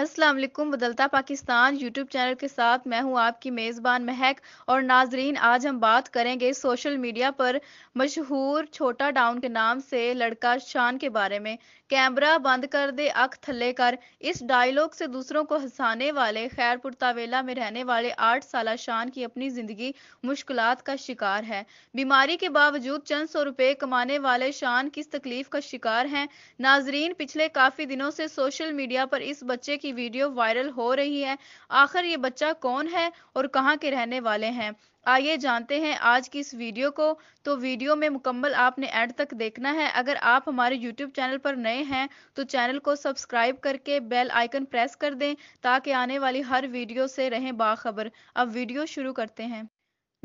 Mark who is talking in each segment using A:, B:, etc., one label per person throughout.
A: अस्सलाम वालेकुम बदलता पाकिस्तान यूट्यूब चैनल के साथ मैं हूं आपकी मेज़बान महक और नाजरीन आज हम बात करेंगे सोशल मीडिया पर मशहूर छोटा डाउन के नाम से लड़का शान के बारे में कैमरा बंद कर दे अख थल्ले कर इस डायलॉग से दूसरों को हंसाने वाले खैरपुर तावेला में रहने वाले आठ साल शान की अपनी ज़िंदगी मुश्किल का शिकार है बीमारी के बावजूद चंद सौ रुपये कमाने वाले शान किस तकलीफ का शिकार है नाजरीन पिछले काफ़ी दिनों से सोशल मीडिया पर इस बच्चे की वीडियो वायरल हो रही है आखिर ये बच्चा कौन है और कहाँ के रहने वाले हैं आइए जानते हैं आज की इस वीडियो को तो वीडियो में मुकम्मल आपने एंड तक देखना है अगर आप हमारे YouTube चैनल पर नए हैं तो चैनल को सब्सक्राइब करके बेल आइकन प्रेस कर दें ताकि आने वाली हर वीडियो से रहें बाखबर अब वीडियो शुरू करते हैं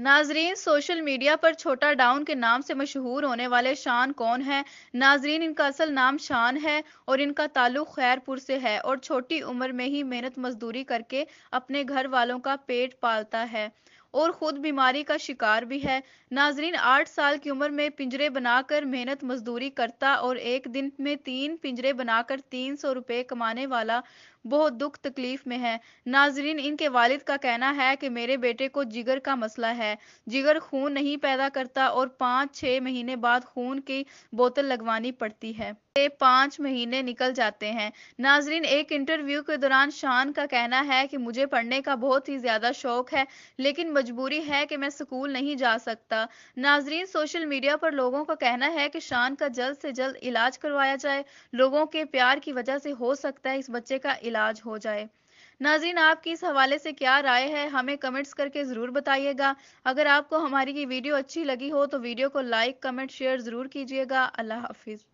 A: नाजरीन सोशल मीडिया पर छोटा डाउन के नाम से मशहूर होने वाले शान कौन है नाजरीन इनका असल नाम शान है और इनका ताल्लुक खैरपुर से है और छोटी उम्र में ही मेहनत मजदूरी करके अपने घर वालों का पेट पालता है और खुद बीमारी का शिकार भी है नाजरीन आठ साल की उम्र में पिंजरे बनाकर मेहनत मजदूरी करता और एक दिन में तीन पिंजरे बनाकर तीन सौ रुपए कमाने वाला बहुत दुख तकलीफ में है नाजरीन इनके वालिद का कहना है कि मेरे बेटे को जिगर का मसला है जिगर खून नहीं पैदा करता और पाँच छः महीने बाद खून की बोतल लगवानी पड़ती है पाँच महीने निकल जाते हैं नाजरीन एक इंटरव्यू के दौरान शान का कहना है कि मुझे पढ़ने का बहुत ही ज़्यादा शौक है लेकिन मजबूरी है कि मैं स्कूल नहीं जा सकता नाजरीन सोशल मीडिया पर लोगों का कहना है कि शान का जल्द से जल्द इलाज करवाया जाए लोगों के प्यार की वजह से हो सकता है इस बच्चे का इलाज इलाज हो जाए नाजीन आपकी इस हवाले से क्या राय है हमें कमेंट्स करके ज़रूर बताइएगा अगर आपको हमारी ये वीडियो अच्छी लगी हो तो वीडियो को लाइक कमेंट शेयर ज़रूर कीजिएगा अल्लाह हाफिज़